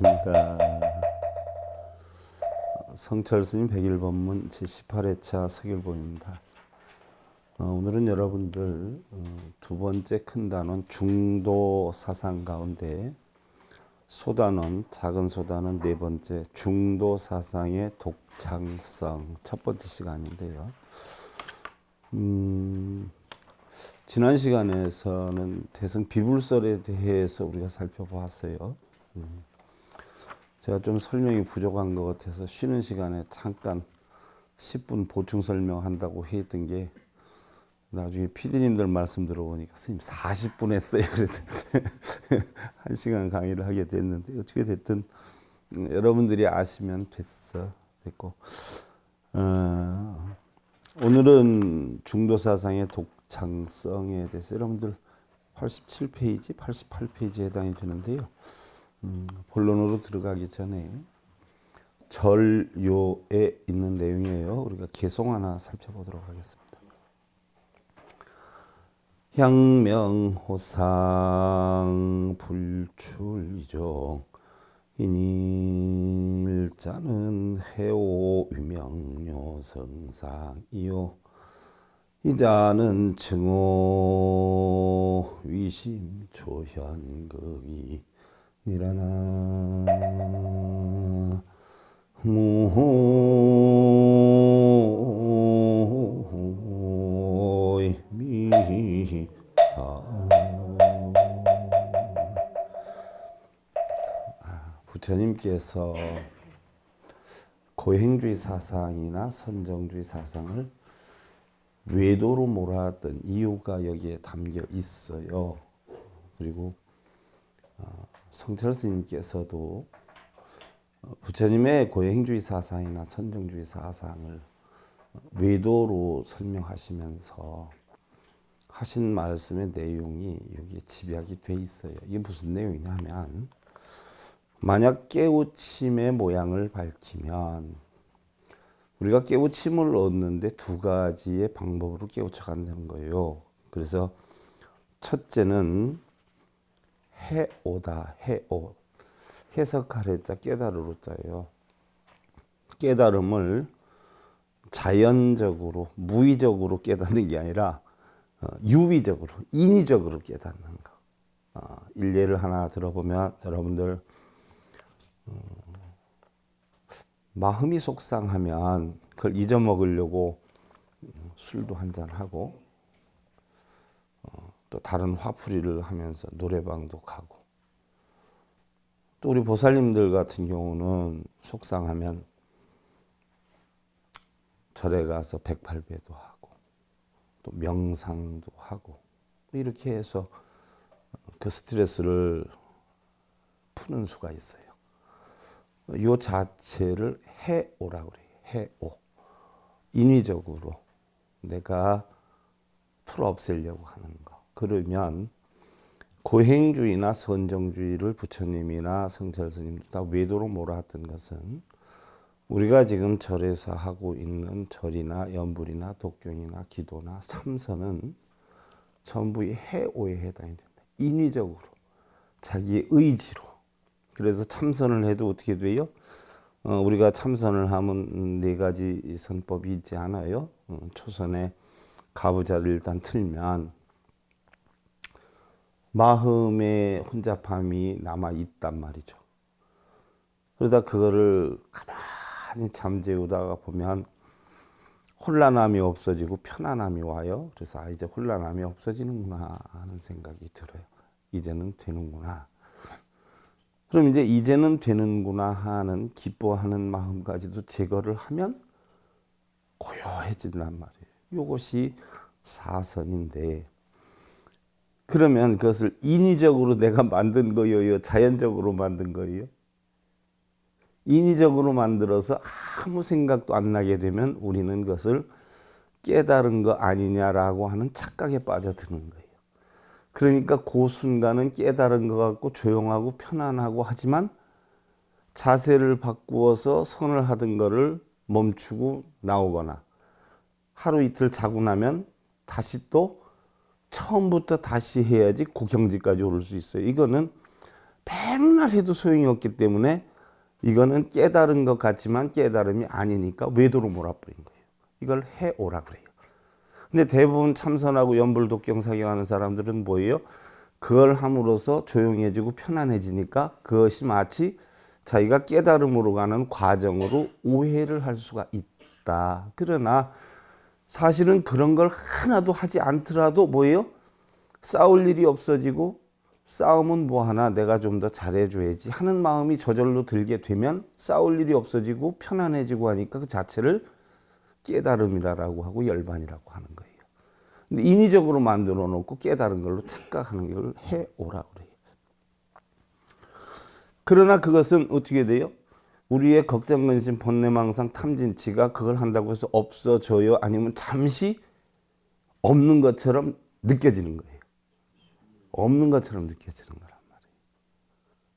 안녕하십니까. 성철 스님 100일 법문 제18회차 석일보입니다. 어, 오늘은 여러분들 어, 두 번째 큰 단원 중도 사상 가운데 소단원, 작은 소단원 네 번째 중도 사상의 독창성 첫 번째 시간인데요. 음, 지난 시간에서는 대승 비불설에 대해서 우리가 살펴보았어요. 음. 제가 좀 설명이 부족한 것 같아서 쉬는 시간에 잠깐 10분 보충 설명한다고 했던 게 나중에 피디님들 말씀 들어보니까 선생님 40분 했어요. 그래서 1시간 강의를 하게 됐는데 어떻게 됐든 여러분들이 아시면 됐어. 됐고 어, 오늘은 중도사상의 독창성에 대해서 여러분들 87페이지, 88페이지에 해당이 되는데요. 음, 본론으로 들어가기 전에 절요에 있는 내용이에요. 우리가 개송 하나 살펴보도록 하겠습니다. 향명호상 불출이종 인일자는 해오 위명요 성상이요 이자는 증오 위심 조현극이 일어나 무미다 부처님께서 고행주의 사상이나 선정주의 사상을 외도로 몰아왔던 이유가 여기에 담겨 있어요. 그리고 어, 성철 스님께서도 어, 부처님의 고행주의 사상이나 선정주의 사상을 외도로 설명하시면서 하신 말씀의 내용이 여기에 집약이 돼 있어요. 이게 무슨 내용이냐면 만약 깨우침의 모양을 밝히면 우리가 깨우침을 얻는데 두 가지의 방법으로 깨우쳐 간다는 거예요. 그래서 첫째는 해오다 해오 해석하래 자 깨달으로 자요 깨달음을 자연적으로 무의적으로 깨닫는 게 아니라 어, 유의적으로 인위적으로 깨닫는 거. 어, 일례를 하나 들어보면 여러분들 음, 마음이 속상하면 그걸 잊어먹으려고 술도 한잔 하고 또 다른 화풀이를 하면서 노래방도 가고 또 우리 보살님들 같은 경우는 속상하면 절에 가서 108배도 하고 또 명상도 하고 이렇게 해서 그 스트레스를 푸는 수가 있어요. 요 자체를 해오라 그래요. 해오. 인위적으로 내가 풀어 없애려고 하는 거. 그러면 고행주의나 선정주의를 부처님이나 성찰 스님 다 외도로 몰아왔던 것은 우리가 지금 절에서 하고 있는 절이나 연불이나 독경이나 기도나 삼선은 전부 해오에 해당이 된다. 인위적으로 자기의 의지로 그래서 참선을 해도 어떻게 돼요? 어, 우리가 참선을 하면 네 가지 선법이 있지 않아요. 어, 초선에 가부좌를 일단 틀면 마음의 혼잡함이 남아 있단 말이죠. 그러다 그거를 가만히 잠재우다가 보면 혼란함이 없어지고 편안함이 와요. 그래서 아 이제 혼란함이 없어지는구나 하는 생각이 들어요. 이제는 되는구나. 그럼 이제 이제는 되는구나 하는 기뻐하는 마음까지도 제거를 하면 고요해진단 말이에요. 이것이 사선인데 그러면 그것을 인위적으로 내가 만든 거예요? 자연적으로 만든 거예요? 인위적으로 만들어서 아무 생각도 안 나게 되면 우리는 그것을 깨달은 거 아니냐라고 하는 착각에 빠져드는 거예요. 그러니까 그 순간은 깨달은 것 같고 조용하고 편안하고 하지만 자세를 바꾸어서 선을 하던 거를 멈추고 나오거나 하루 이틀 자고 나면 다시 또 처음부터 다시 해야지 고경지까지 오를 수 있어요. 이거는 백날 해도 소용이 없기 때문에 이거는 깨달은 것 같지만 깨달음이 아니니까 외도로 몰아버린 거예요. 이걸 해오라 그래요. 근데 대부분 참선하고 연불독경 사경하는 사람들은 뭐예요? 그걸 함으로써 조용해지고 편안해지니까 그것이 마치 자기가 깨달음으로 가는 과정으로 오해를 할 수가 있다. 그러나 사실은 그런 걸 하나도 하지 않더라도 뭐예요? 싸울 일이 없어지고 싸움은 뭐 하나 내가 좀 더 잘해줘야지 하는 마음이 저절로 들게 되면 싸울 일이 없어지고 편안해지고 하니까 그 자체를 깨달음이라고 하고 열반이라고 하는 거예요. 근데 인위적으로 만들어 놓고 깨달은 걸로 착각하는 걸 해오라 그래요. 그러나 그것은 어떻게 돼요? 우리의 걱정, 근심, 본뇌 망상, 탐진치가 그걸 한다고 해서 없어져요? 아니면 잠시 없는 것처럼 느껴지는 거예요. 없는 것처럼 느껴지는 거란 말이에요.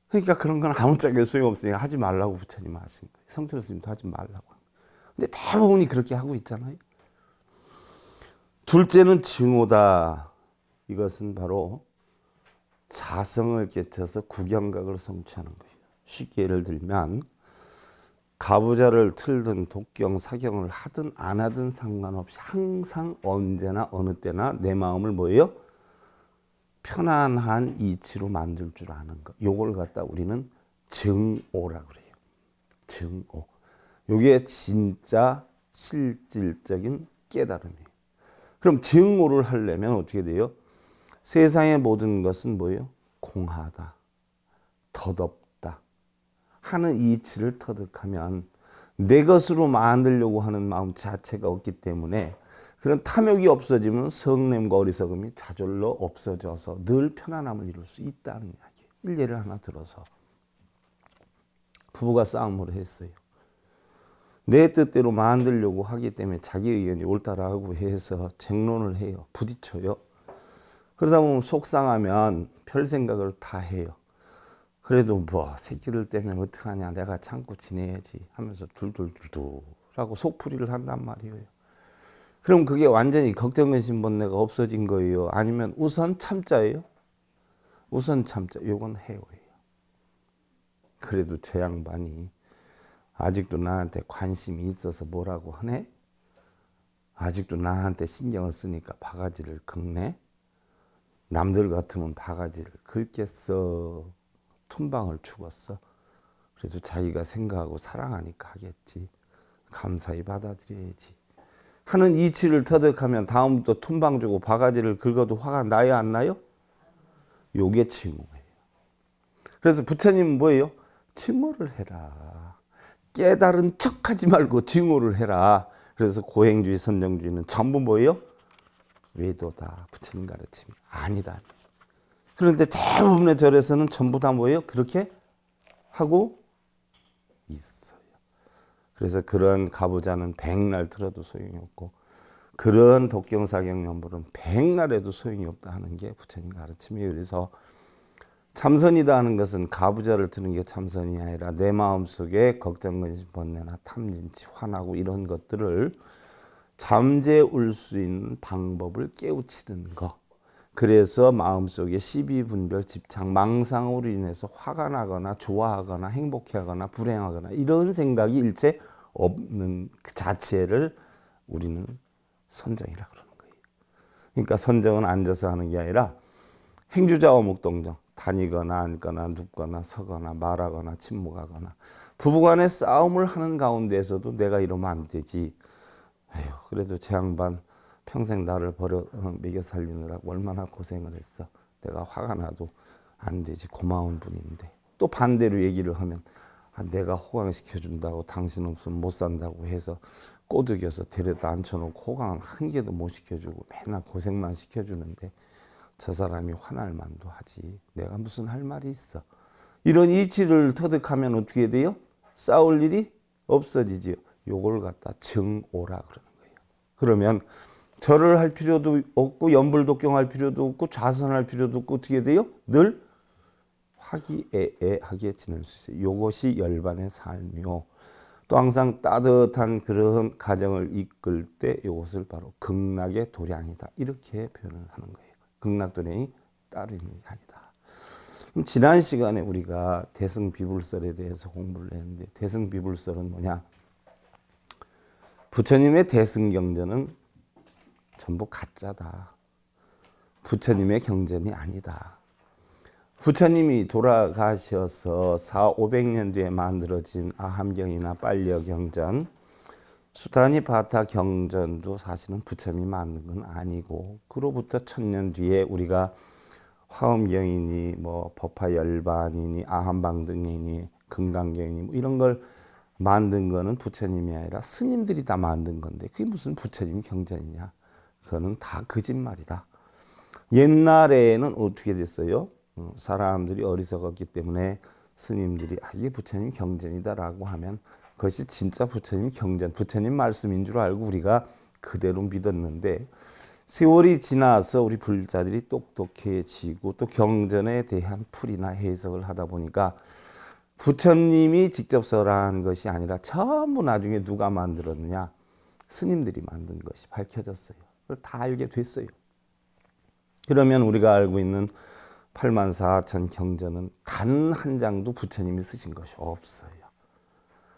그러니까 그런 건 아무짝에 소용없으니까 하지 말라고 부처님 하신 거예요. 성철 스님도 하지 말라고. 근데 대부분이 그렇게 하고 있잖아요. 둘째는 증오다. 이것은 바로 자성을 깨쳐서 구경각을 성취하는 거예요. 쉽게 예를 들면 가부좌를 틀든 독경 사경을 하든 안 하든 상관없이 항상 언제나 어느 때나 내 마음을 뭐예요? 편안한 이치로 만들 줄 아는 것. 요걸 갖다 우리는 증오라 그래요. 증오. 요게 진짜 실질적인 깨달음이에요. 그럼 증오를 하려면 어떻게 돼요? 세상의 모든 것은 뭐예요? 공하다. 덧없 하는 이치를 터득하면 내 것으로 만들려고 하는 마음 자체가 없기 때문에 그런 탐욕이 없어지면 성냄과 어리석음이 자절로 없어져서 늘 편안함을 이룰 수 있다는 이야기. 일례를 하나 들어서 부부가 싸움을 했어요. 내 뜻대로 만들려고 하기 때문에 자기 의견이 옳다라고 해서 쟁론을 해요. 부딪혀요. 그러다 보면 속상하면 별 생각을 다 해요. 그래도 뭐 새끼들 때문에 어떡하냐 내가 참고 지내야지 하면서 둘둘둘둘 하고 속풀이를 한단 말이에요 그럼 그게 완전히 걱정근심 번뇌가 없어진 거예요 아니면 우선 참자예요 우선 참자 요건 해요 그래도 저 양반이 아직도 나한테 관심이 있어서 뭐라고 하네 아직도 나한테 신경을 쓰니까 바가지를 긁네 남들 같으면 바가지를 긁겠어 툰방을 죽었어. 그래도 자기가 생각하고 사랑하니까 하겠지. 감사히 받아들여야지. 하는 이치를 터득하면 다음부터 툰방 주고 바가지를 긁어도 화가 나요 안 나요? 요게 칭호예요. 그래서 부처님은 뭐예요? 칭호를 해라. 깨달은 척하지 말고 칭호를 해라. 그래서 고행주의 선정주의는 전부 뭐예요? 외도다. 부처님 가르침이 아니다. 그런데 대부분의 절에서는 전부 다 뭐예요? 그렇게 하고 있어요. 그래서 그런 가보자는 백날 들어도 소용이 없고 그런 독경사경연보는 백날 해도 소용이 없다 하는 게 부처님 가르침이에요. 그래서 참선이다 하는 것은 가부좌를 드는 게 참선이 아니라 내 마음속에 걱정, 근심, 번뇌나 탐진치, 화나고 이런 것들을 잠재울 수 있는 방법을 깨우치는 것. 그래서 마음속에 시비, 분별, 집착, 망상으로 인해서 화가 나거나 좋아하거나 행복해하거나 불행하거나 이런 생각이 일체 없는 그 자체를 우리는 선정이라 그러는 거예요. 그러니까 선정은 앉아서 하는 게 아니라 행주자 어묵동정 다니거나 앉거나 눕거나 서거나 말하거나 침묵하거나 부부간의 싸움을 하는 가운데에서도 내가 이러면 안 되지. 에휴, 그래도 제 양반 평생 나를 버려 어, 먹여 살리느라 얼마나 고생을 했어. 내가 화가 나도 안 되지 고마운 분인데 또 반대로 얘기를 하면 아, 내가 호강시켜 준다고 당신 없으면 못 산다고 해서 꼬드겨서 데려다 앉혀놓고 호강 한 개도 못 시켜주고 맨날 고생만 시켜주는데 저 사람이 화날 만도 하지 내가 무슨 할 말이 있어 이런 이치를 터득하면 어떻게 돼요? 싸울 일이 없어지지요 요걸 갖다 증오라 그러는 거예요 그러면 절을 할 필요도 없고 연불독경할 필요도 없고 좌선할 필요도 없고 어떻게 돼요? 늘 화기애애하게 지낼 수 있어요. 이것이 열반의 삶이요. 또 항상 따뜻한 그런 가정을 이끌 때 이것을 바로 극락의 도량이다. 이렇게 표현을 하는 거예요. 극락 도량이 따르는 약이다. 지난 시간에 우리가 대승비불설에 대해서 공부를 했는데 대승비불설은 뭐냐? 부처님의 대승경전은 전부 가짜다. 부처님의 경전이 아니다. 부처님이 돌아가셔서 4, 500년 뒤에 만들어진 아함경이나 빨려경전, 수단이 바타 경전도 사실은 부처님이 만든 건 아니고 그로부터 천년 뒤에 우리가 화엄경이니 뭐 법화열반이니 아함방등이니 금강경이니 뭐 이런 걸 만든 거는 부처님이 아니라 스님들이 다 만든 건데 그게 무슨 부처님 경전이냐 그거는 다 거짓말이다. 옛날에는 어떻게 됐어요? 어, 사람들이 어리석었기 때문에 스님들이 아, 이게 부처님 경전이다라고 하면 그것이 진짜 부처님 경전, 부처님 말씀인 줄 알고 우리가 그대로 믿었는데 세월이 지나서 우리 불자들이 똑똑해지고 또 경전에 대한 풀이나 해석을 하다 보니까 부처님이 직접 설한 것이 아니라 전부 나중에 누가 만들었느냐 스님들이 만든 것이 밝혀졌어요. 그 다 알게 됐어요. 그러면 우리가 알고 있는 8만 4천 경전은 단 한 장도 부처님이 쓰신 것이 없어요.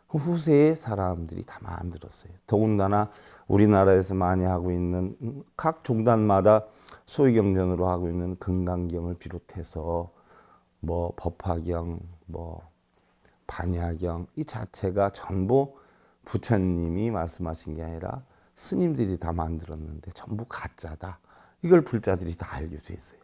후세의 사람들이 다 만들었어요. 더군다나 우리나라에서 많이 하고 있는 각 종단마다 소위경전으로 하고 있는 금강경을 비롯해서 뭐 법화경, 뭐 반야경 이 자체가 전부 부처님이 말씀하신 게 아니라 스님들이 다 만들었는데 전부 가짜다. 이걸 불자들이 다 알게 돼 있어요.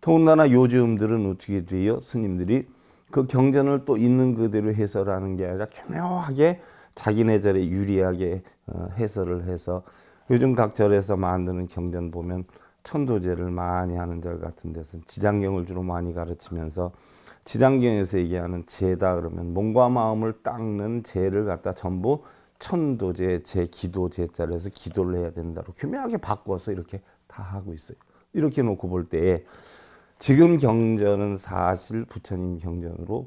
더군다나 요즘들은 어떻게 돼요? 스님들이 그 경전을 또 있는 그대로 해설하는 게 아니라 교묘하게 자기네 절에 유리하게 어, 해설을 해서 요즘 각 절에서 만드는 경전 보면 천도제를 많이 하는 절 같은 데서 지장경을 주로 많이 가르치면서 지장경에서 얘기하는 제다 그러면 몸과 마음을 닦는 제를 갖다 전부 천도제, 제 기도 제자를 해서 기도를 해야 된다로 교묘하게 바꿔서 이렇게 다 하고 있어요. 이렇게 놓고 볼 때에 지금 경전은 사실 부처님 경전으로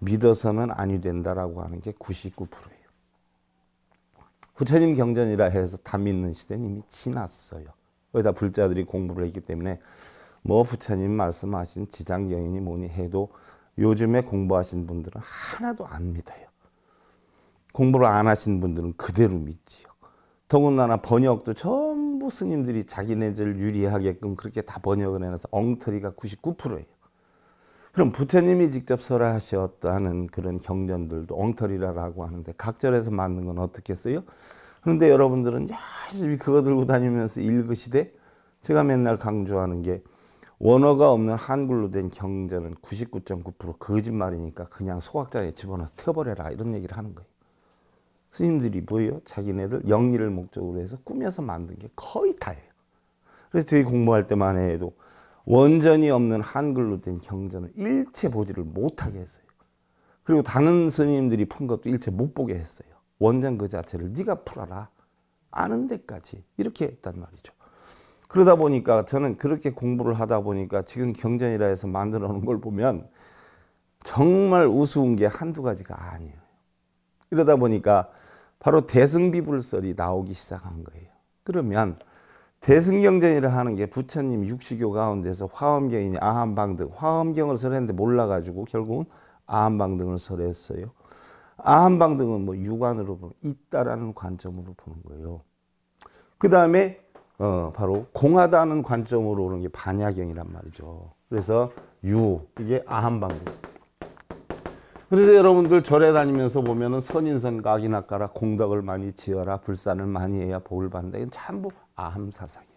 믿어서는 아니 된다라고 하는 게 99%예요. 부처님 경전이라 해서 다 믿는 시대는 이미 지났어요. 거기다 불자들이 공부를 했기 때문에 뭐 부처님 말씀하신 지장경이니 뭐니 해도 요즘에 공부하신 분들은 하나도 안 믿어요. 공부를 안 하신 분들은 그대로 믿지요. 더군다나 번역도 전부 스님들이 자기네들 유리하게끔 그렇게 다 번역을 해놔서 엉터리가 99%예요. 그럼 부처님이 직접 설하셨다는 그런 경전들도 엉터리라고 하는데 각절해서 만든 건 어떻겠어요? 그런데 여러분들은 열심히 그거 들고 다니면서 읽으시되 제가 맨날 강조하는 게 원어가 없는 한글로 된 경전은 99.9% 거짓말이니까 그냥 소각장에 집어넣어서 태워버려라 이런 얘기를 하는 거예요. 스님들이 보여 자기네들 영리를 목적으로 해서 꾸며서 만든 게 거의 다예요. 그래서 저희 공부할 때만 해도 원전이 없는 한글로 된 경전을 일체 보지를 못하게 했어요. 그리고 다른 스님들이 푼 것도 일체 못 보게 했어요. 원전 그 자체를 네가 풀어라. 아는 데까지 이렇게 했단 말이죠. 그러다 보니까 저는 그렇게 공부를 하다 보니까 지금 경전이라 해서 만들어 놓은 걸 보면 정말 우스운 게 한두 가지가 아니에요. 이러다 보니까 바로 대승비불설이 나오기 시작한 거예요. 그러면 대승경전이라 하는 게 부처님 육시교 가운데서 화엄경이니 아한방등 화엄경을 설했는데 몰라가지고 결국은 아한방등을 설했어요. 아한방등은 뭐 육안으로 보면 있다라는 관점으로 보는 거예요. 그 다음에 어 바로 공하다는 관점으로 오는 게 반야경이란 말이죠. 그래서 유 이게 아한방등 그래서 여러분들 절에 다니면서 보면은 선인선각이나학라 공덕을 많이 지어라 불산을 많이 해야 복을 받는다. 이건 전부 아함사상이에요.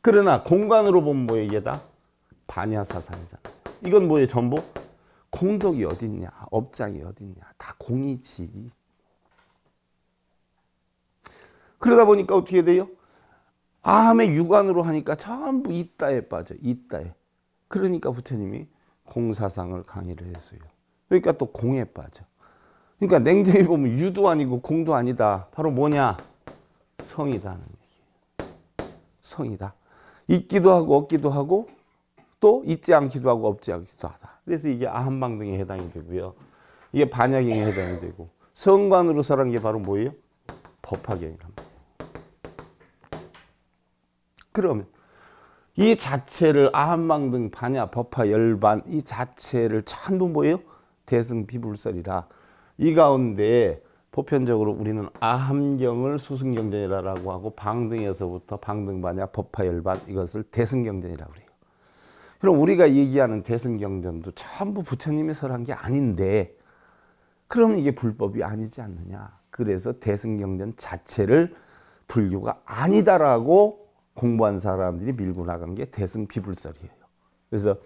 그러나 공간으로 보면 뭐예요? 이게 다반야사상이잖아 이건 뭐예요? 전부 공덕이 어딨냐 업장이 어딨냐 다 공이지. 그러다 보니까 어떻게 돼요? 암의 육안으로 하니까 전부 이따에 빠져 이따에. 그러니까 부처님이 공사상을 강의를 했어요. 그러니까 또 공에 빠져. 그러니까 냉정히 보면 유도 아니고 공도 아니다. 바로 뭐냐? 성이다 성이다. 있기도 하고 없기도 하고 또 있지 않기도 하고 없지 않기도 하다. 그래서 이게 아한방등에 해당이 되고요. 이게 반야경에 해당이 되고 성관으로 설한 게 바로 뭐예요? 법화경이랍니다. 그러면 이 자체를 아한망등, 반야, 법화, 열반 이 자체를 전부 뭐예요? 대승 비불설이라 이 가운데 보편적으로 우리는 아함경을 수승경전이라고 하고 방등에서부터 방등반야 법화열반 이것을 대승경전이라고 그요 그럼 우리가 얘기하는 대승경전도 전부 부처님이 설한 게 아닌데 그럼 이게 불법이 아니지 않느냐. 그래서 대승경전 자체를 불교가 아니다라고 공부한 사람들이 밀고 나간 게 대승 비불설이에요. 그래서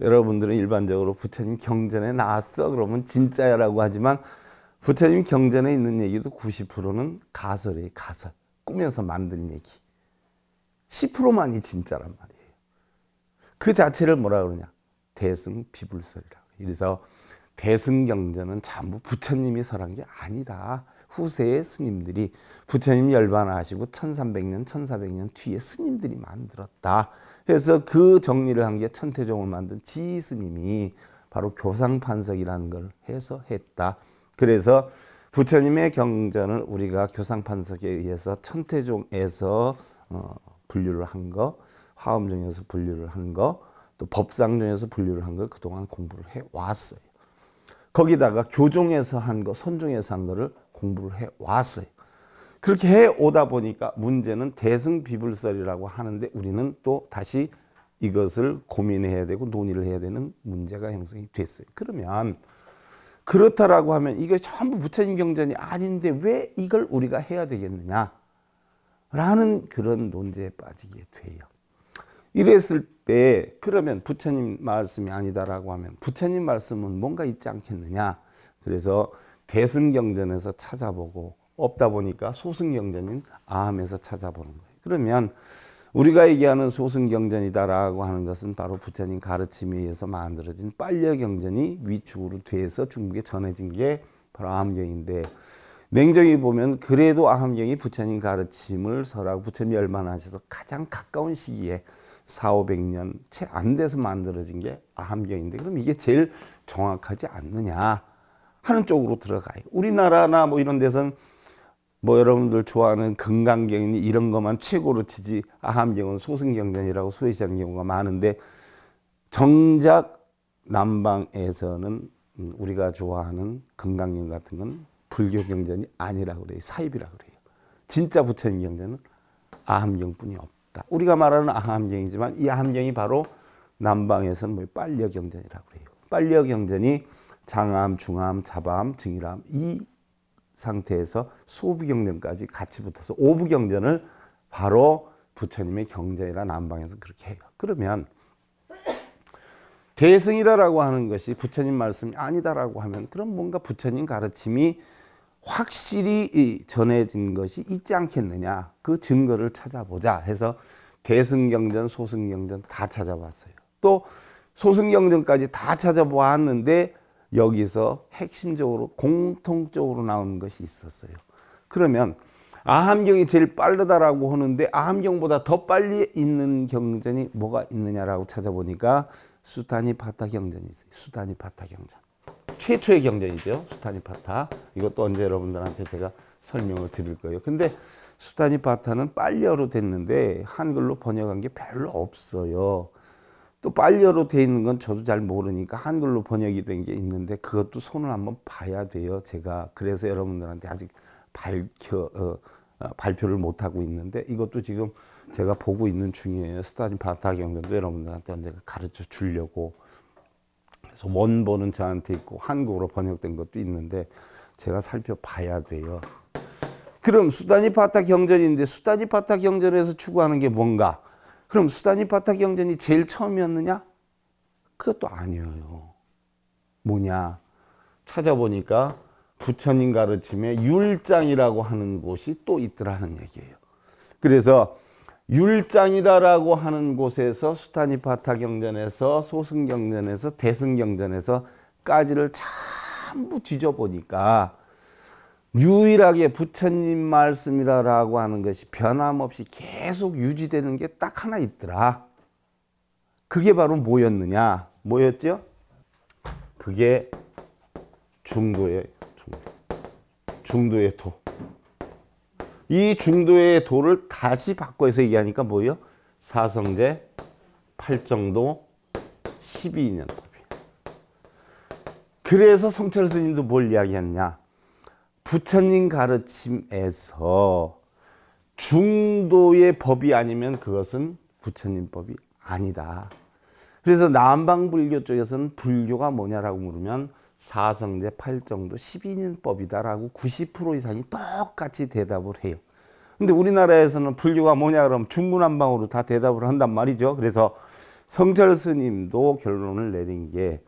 여러분들은 일반적으로 부처님 경전에 나왔어 그러면 진짜야라고 하지만 부처님 경전에 있는 얘기도 90%는 가설이에요. 가설. 꾸며서 만든 얘기. 10%만이 진짜란 말이에요. 그 자체를 뭐라 그러냐? 대승 비불설이라고. 그래서 대승 경전은 전부 부처님이 설한 게 아니다. 후세의 스님들이 부처님 열반하시고 1300년, 1400년 뒤에 스님들이 만들었다. 그래서 그 정리를 한 게 천태종을 만든 지 스님이 바로 교상판석이라는 걸 해서했다. 그래서 부처님의 경전을 우리가 교상판석에 의해서 천태종에서 어, 분류를 한 거, 화엄종에서 분류를 한 거, 또 법상정에서 분류를 한걸 그동안 공부를 해 왔어요. 거기다가 교종에서 한 거, 선종에서 한 거를 공부를 해 왔어요. 그렇게 해 오다 보니까 문제는 대승비불설이라고 하는데 우리는 또 다시 이것을 고민해야 되고 논의를 해야 되는 문제가 형성이 됐어요. 그러면 그렇다라고 하면 이게 전부 부처님 경전이 아닌데 왜 이걸 우리가 해야 되겠느냐? 라는 그런 논제에 빠지게 돼요. 이랬을 때 그러면 부처님 말씀이 아니다라고 하면 부처님 말씀은 뭔가 있지 않겠느냐? 그래서 대승경전에서 찾아보고 없다 보니까 소승 경전인 암에서 찾아보는 거예요. 그러면 우리가 얘기하는 소승 경전이다라고 하는 것은 바로 부처님 가르침에 의해서 만들어진 빨려 경전이 위축으로 돼서 중국에 전해진 게 바로 아경인데 냉정히 보면 그래도 아경이 부처님 가르침을 설하고 부처님 열반하셔서 가장 가까운 시기에 4,500년 채 안 돼서 만들어진 게아경인데 그럼 이게 제일 정확하지 않느냐 하는 쪽으로 들어가요. 우리나라나 뭐 이런 데서는 뭐 여러분들 좋아하는 금강경이니 이런 것만 최고로 치지 아함경은 소승경전이라고 소외시한 경우가 많은데 정작 남방에서는 음, 우리가 좋아하는 금강경 같은 건 불교 경전이 아니라고 그래요. 사입이라고 그래요. 진짜 부처님 경전은 아함경뿐이 없다. 우리가 말하는 아함경이지만 이 아함경이 바로 남방에서는 뭐 빨려 경전이라고 그래요. 빨려 경전이 장암, 중암, 자밤, 증일암 이 상태에서 소부경전까지 같이 붙어서 오부경전을 바로 부처님의 경전이나 남방에서 그렇게 해요. 그러면 대승이라고 하는 것이 부처님 말씀이 아니다라고 하면 그럼 뭔가 부처님 가르침이 확실히 전해진 것이 있지 않겠느냐 그 증거를 찾아보자 해서 대승경전, 소승경전 다 찾아봤어요. 또 소승경전까지 다 찾아보았는데 여기서 핵심적으로 공통적으로 나오는 것이 있었어요. 그러면 아함경이 제일 빠르다라고 하는데 아함경보다 더 빨리 있는 경전이 뭐가 있느냐라고 찾아보니까 수타니파타 경전이 있어요. 수타니파타 경전. 최초의 경전이죠. 수타니파타. 이것도 언제 여러분들한테 제가 설명을 드릴 거예요. 근데 수타니파타는 빨리어로 됐는데 한글로 번역한 게 별로 없어요. 또빨려로돼 있는 건 저도 잘 모르니까 한글로 번역이 된 게 있는데 그것도 손을 한번 봐야 돼요. 제가 그래서 여러분들한테 아직 밝혀 어, 어 발표를 못 하고 있는데 이것도 지금 제가 보고 있는 중이에요. 스타딘 바타 경전도 여러분들한테 언제가 가르쳐 주려고. 그래서 원본은 저한테 있고 한국어로 번역된 것도 있는데 제가 살펴봐야 돼요. 그럼 수단이 파타 경전인데 수단이 파타 경전에서 추구하는 게 뭔가? 그럼 수단이 바타 경전이 제일 처음이었느냐? 그것도 아니에요. 뭐냐? 찾아보니까 부처님 가르침에 율장이라고 하는 곳이 또 있더라는 얘기예요. 그래서 율장이라고 하는 곳에서 수타니파타 경전에서 소승 경전에서 대승 경전에서 까지를 전부 뒤져보니까 유일하게 부처님 말씀이라고 하는 것이 변함없이 계속 유지되는 게 딱 하나 있더라. 그게 바로 뭐였느냐? 뭐였죠? 그게 중도의 중도. 의 도. 이 중도의 도를 다시 바꿔서 얘기하니까 뭐예요? 사성제, 팔정도, 12년 법이. 그래서 성철 스님도 뭘 이야기했냐? 부처님 가르침에서 중도의 법이 아니면 그것은 부처님 법이 아니다. 그래서 남방불교 쪽에서는 불교가 뭐냐라고 물으면 사성제 8정도 12년법이다라고 90% 이상이 똑같이 대답을 해요. 근데 우리나라에서는 불교가 뭐냐 그러면 중구난방으로 다 대답을 한단 말이죠. 그래서 성철 스님도 결론을 내린 게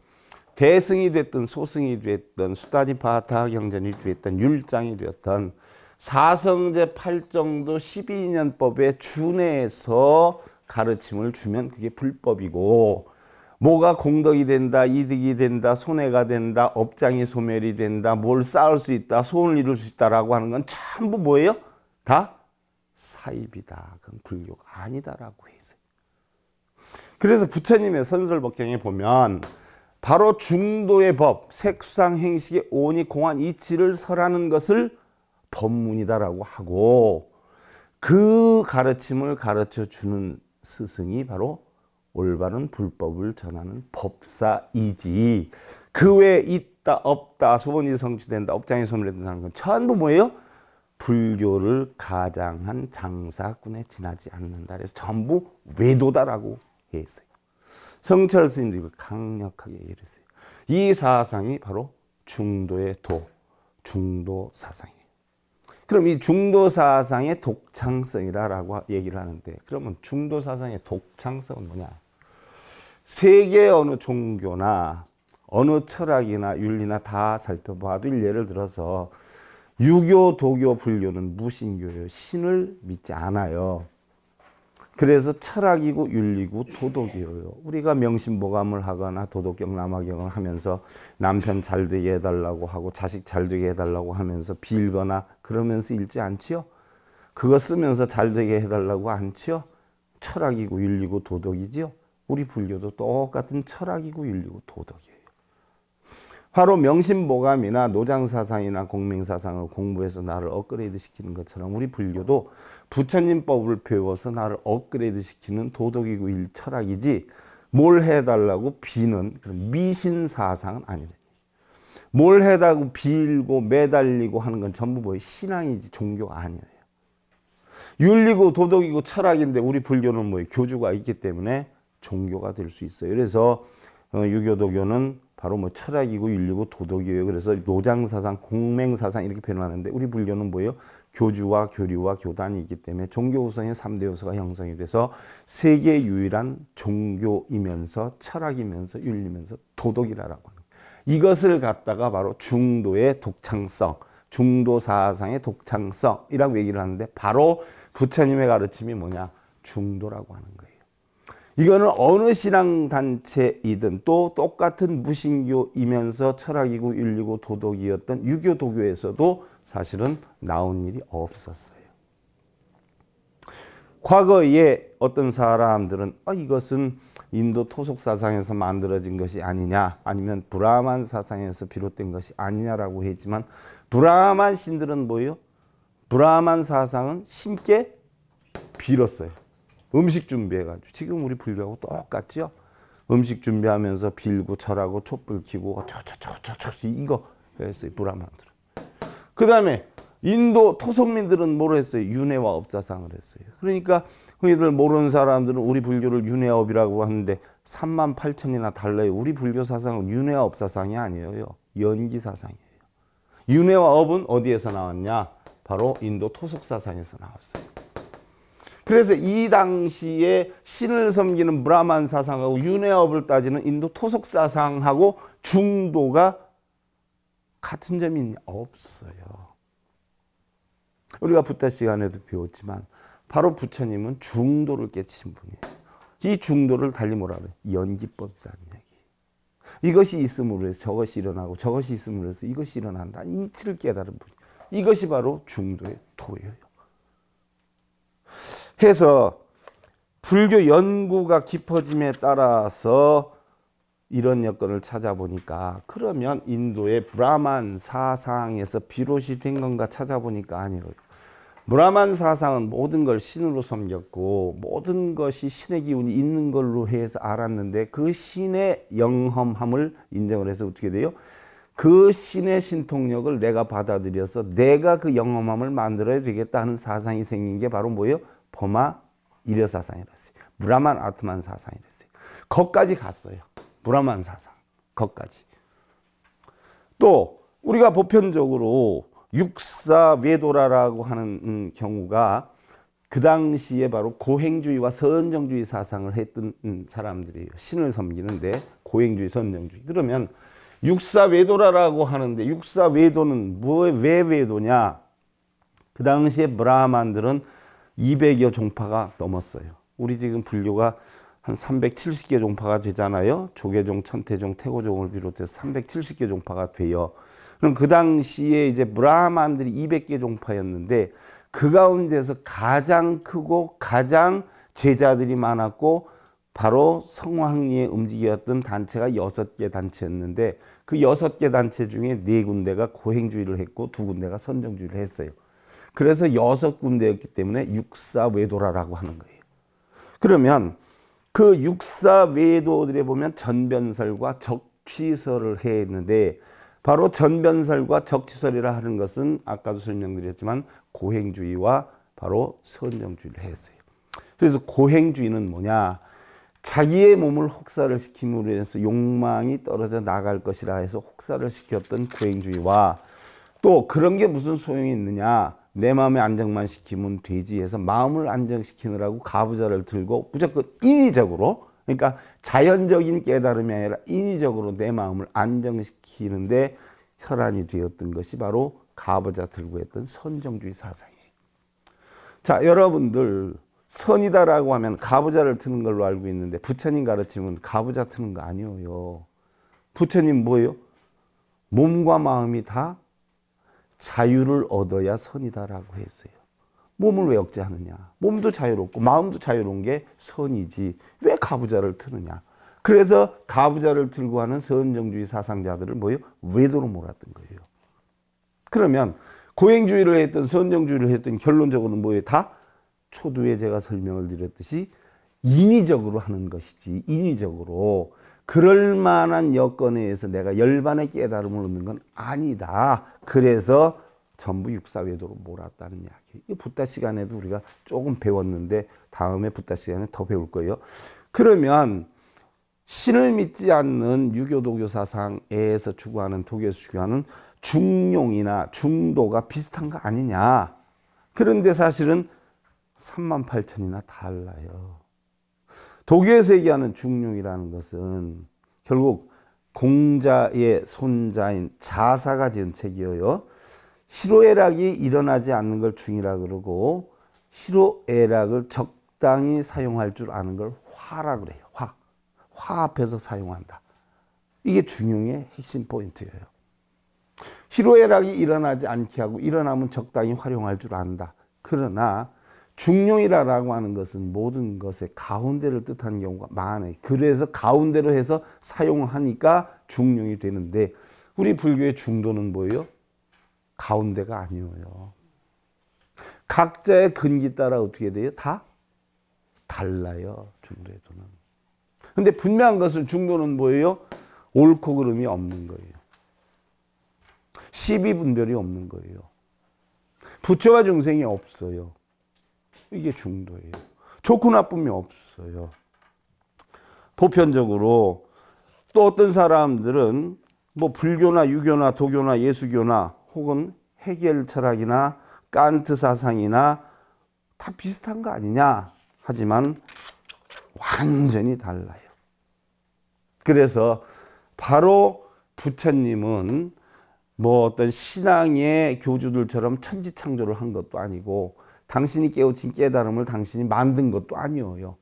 대승이 됐든 소승이 됐든 수다니바 타경전이 됐든 율장이 됐든 사성제 팔정도 12년법에 준해서 가르침을 주면 그게 불법이고 뭐가 공덕이 된다, 이득이 된다, 손해가 된다, 업장이 소멸이 된다, 뭘 쌓을 수 있다, 손을 이룰 수 있다라고 하는 건 전부 뭐예요? 다 사입이다. 그건 불교가 아니다라고 해서. 그래서 부처님의 선설법경에 보면 바로 중도의 법, 색상 행식의 온이 공한 이치를 설하는 것을 법문이다라고 하고 그 가르침을 가르쳐 주는 스승이 바로 올바른 불법을 전하는 법사이지 그 외 있다 없다 소원이 성취된다 업장이 소멸된다는 건 전부 뭐예요? 불교를 가장한 장사꾼에 지나지 않는다 그래서 전부 외도다라고 했어요 성철 스님도 이걸 강력하게 얘기했어요. 이 사상이 바로 중도의 도, 중도 사상이에요. 그럼 이 중도 사상의 독창성이라고 얘기를 하는데 그러면 중도 사상의 독창성은 뭐냐? 세계 어느 종교나 어느 철학이나 윤리나 다 살펴봐도 예를 들어서 유교, 도교, 불교는 무신교예요. 신을 믿지 않아요. 그래서 철학이고 윤리고 도덕이에요. 우리가 명심보감을 하거나 도덕경 남하경을 하면서 남편 잘 되게 해달라고 하고 자식 잘 되게 해달라고 하면서 빌거나 그러면서 읽지 않지요. 그거 쓰면서 잘 되게 해달라고 않지요. 철학이고 윤리고 도덕이지요. 우리 불교도 똑같은 철학이고 윤리고 도덕이에요. 바로 명심보감이나 노장사상이나 공명사상을 공부해서 나를 업그레이드 시키는 것처럼 우리 불교도 부처님법을 배워서 나를 업그레이드 시키는 도덕이고 일철학이지 뭘 해달라고 비는 그런 미신사상은 아니다. 뭘 해다고 빌고 매달리고 하는 건 전부 뭐예요? 신앙이지 종교가 아니에요. 윤리고 도덕이고 철학인데 우리 불교는 뭐예요? 교주가 있기 때문에 종교가 될 수 있어요. 그래서 어, 유교도교는 바로 뭐 철학이고 윤리고 도덕이에요. 그래서 노장사상, 공맹사상 이렇게 표현하는데 우리 불교는 뭐예요? 교주와 교류와 교단이기 있 때문에 종교 구성의 3대 요소가 형성이 돼서 세계 유일한 종교이면서 철학이면서 윤리면서 도덕이라고 하는 이것을 갖다가 바로 중도의 독창성, 중도 사상의 독창성이라고 얘기를 하는데 바로 부처님의 가르침이 뭐냐? 중도라고 하는 거예요. 이거는 어느 신앙단체이든 또 똑같은 무신교이면서 철학이고 윤리고 도덕이었던 유교 도교에서도 사실은 나온 일이 없었어요. 과거에 어떤 사람들은 어, 이것은 인도 토속 사상에서 만들어진 것이 아니냐 아니면 브라만 사상에서 비롯된 것이 아니냐라고 했지만 브라만 신들은 뭐예요? 브라만 사상은 신께 빌었어요. 음식 준비해가지고 지금 우리 불교하고 똑같지요. 음식 준비하면서 빌고 절하고 촛불 켜고 저저저저저 이거 했어요 브라만들. 그 다음에 인도 토속민들은 뭐 했어요? 윤회와 업사상을 했어요. 그러니까 흔히들 모르는 사람들은 우리 불교를 윤회업이라고 하는데 3만 8천이나 달러요. 우리 불교 사상은 윤회와 업사상이 아니에요. 연기 사상이에요. 윤회와 업은 어디에서 나왔냐? 바로 인도 토속사상에서 나왔어요. 그래서 이 당시에 신을 섬기는 브라만 사상하고 윤회업을 따지는 인도 토속 사상하고 중도가 같은 점이 없어요. 우리가 부타 시간에도 배웠지만 바로 부처님은 중도를 깨치신 분이에요. 이 중도를 달리 뭐라 그래? 연기법이라는 얘기. 이것이 있음으로 해서 저것이 일어나고 저것이 있음으로 해서 이것이 일어난다. 이치를 깨달은 분. 이것이 바로 중도의 도예요. 해서 불교 연구가 깊어짐에 따라서 이런 여건을 찾아보니까 그러면 인도의 브라만 사상에서 비롯이 된 건가 찾아보니까 아니요 브라만 사상은 모든 걸 신으로 섬겼고 모든 것이 신의 기운이 있는 걸로 해서 알았는데 그 신의 영험함을 인정을 해서 어떻게 돼요? 그 신의 신통력을 내가 받아들여서 내가 그 영험함을 만들어야 되겠다 는 사상이 생긴 게 바로 뭐예요? 버마 이려 사상이랬어요. 무라만 아트만 사상이랬어요. 거까지 갔어요. 무라만 사상. 거까지. 또 우리가 보편적으로 육사 외도라라고 하는 경우가 그 당시에 바로 고행주의와 선정주의 사상을 했던 사람들이에요. 신을 섬기는데 고행주의, 선정주의. 그러면 육사 외도라라고 하는데 육사 외도는 뭐왜 외도냐? 그 당시에 브라만들은 200여 종파가 넘었어요. 우리 지금 불교가 한 370개 종파가 되잖아요. 조계종, 천태종, 태고종을 비롯해서 370개 종파가 돼요. 그럼 그 당시에 이제 브라만들이 200개 종파였는데 그 가운데서 가장 크고 가장 제자들이 많았고 바로 성황리에 움직였던 단체가 여섯 개 단체였는데 그 여섯 개 단체 중에 네 군데가 고행주의를 했고 두 군데가 선정주의를 했어요. 그래서 여섯 군데였기 때문에 육사외도라라고 하는 거예요. 그러면 그 육사외도들에 보면 전변설과 적취설을 해 있는데 바로 전변설과 적취설이라 하는 것은 아까도 설명드렸지만 고행주의와 바로 선정주의를 했어요. 그래서 고행주의는 뭐냐? 자기의 몸을 혹사를 시킴으로 인해서 욕망이 떨어져 나갈 것이라 해서 혹사를 시켰던 고행주의와 또 그런 게 무슨 소용이 있느냐? 내 마음의 안정만 시키면 되지 해서 마음을 안정시키느라고 가부좌를 들고 무조건 인위적으로 그러니까 자연적인 깨달음이 아니라 인위적으로 내 마음을 안정시키는데 혈안이 되었던 것이 바로 가부좌 들고 했던 선정주의 사상이에요. 자 여러분들 선이다라고 하면 가부좌를 트는 걸로 알고 있는데 부처님 가르침은 가부좌 트는 거 아니에요. 부처님 뭐예요? 몸과 마음이 다 자유를 얻어야 선이다라고 했어요. 몸을 왜 억제하느냐? 몸도 자유롭고 마음도 자유로운 게 선이지. 왜 가부좌를 트느냐? 그래서 가부좌를 들고 하는 선정주의 사상자들을 뭐요? 외도로 몰았던 거예요. 그러면 고행주의를 했던 선정주의를 했던 결론적으로는 뭐예요? 다 초두에 제가 설명을 드렸듯이 인위적으로 하는 것이지 인위적으로 그럴 만한 여건에 의해서 내가 열반의 깨달음을 얻는 건 아니다. 그래서 전부 육사외도로 몰았다는 이야기. 이 붓다 시간에도 우리가 조금 배웠는데 다음에 붓다 시간에 더 배울 거예요. 그러면 신을 믿지 않는 유교 도교 사상에서 추구하는 독일에서 추구하는 중용이나 중도가 비슷한 거 아니냐. 그런데 사실은 3만 8천이나 달라요. 독일에서 얘기하는 중용이라는 것은 결국 공자의 손자인 자사가 지은 책이어요. 실오애락이 일어나지 않는 걸 중이라 그러고 실오애락을 적당히 사용할 줄 아는 걸 화라 그래요. 화. 화 앞에서 사용한다. 이게 중용의 핵심 포인트예요. 실오애락이 일어나지 않게 하고 일어나면 적당히 활용할 줄 안다. 그러나 중용이라고 하는 것은 모든 것의 가운데를 뜻하는 경우가 많아요. 그래서 가운데로 해서 사용하니까 중용이 되는데 우리 불교의 중도는 뭐예요? 가운데가 아니에요. 각자의 근기 따라 어떻게 돼요? 다 달라요. 중도에서는. 근데 분명한 것은 중도는 뭐예요? 옳고 그름이 없는 거예요. 시비 분별이 없는 거예요. 부처와 중생이 없어요. 이게 중도예요. 좋고 나쁨이 없어요. 보편적으로 또 어떤 사람들은 뭐 불교나 유교나 도교나 예수교나 혹은 해겔 철학이나 칸트 사상이나 다 비슷한 거 아니냐 하지만 완전히 달라요. 그래서 바로 부처님은 뭐 어떤 신앙의 교주들처럼 천지창조를 한 것도 아니고 당신이 깨우친 깨달음을 당신이 만든 것도 아니에요.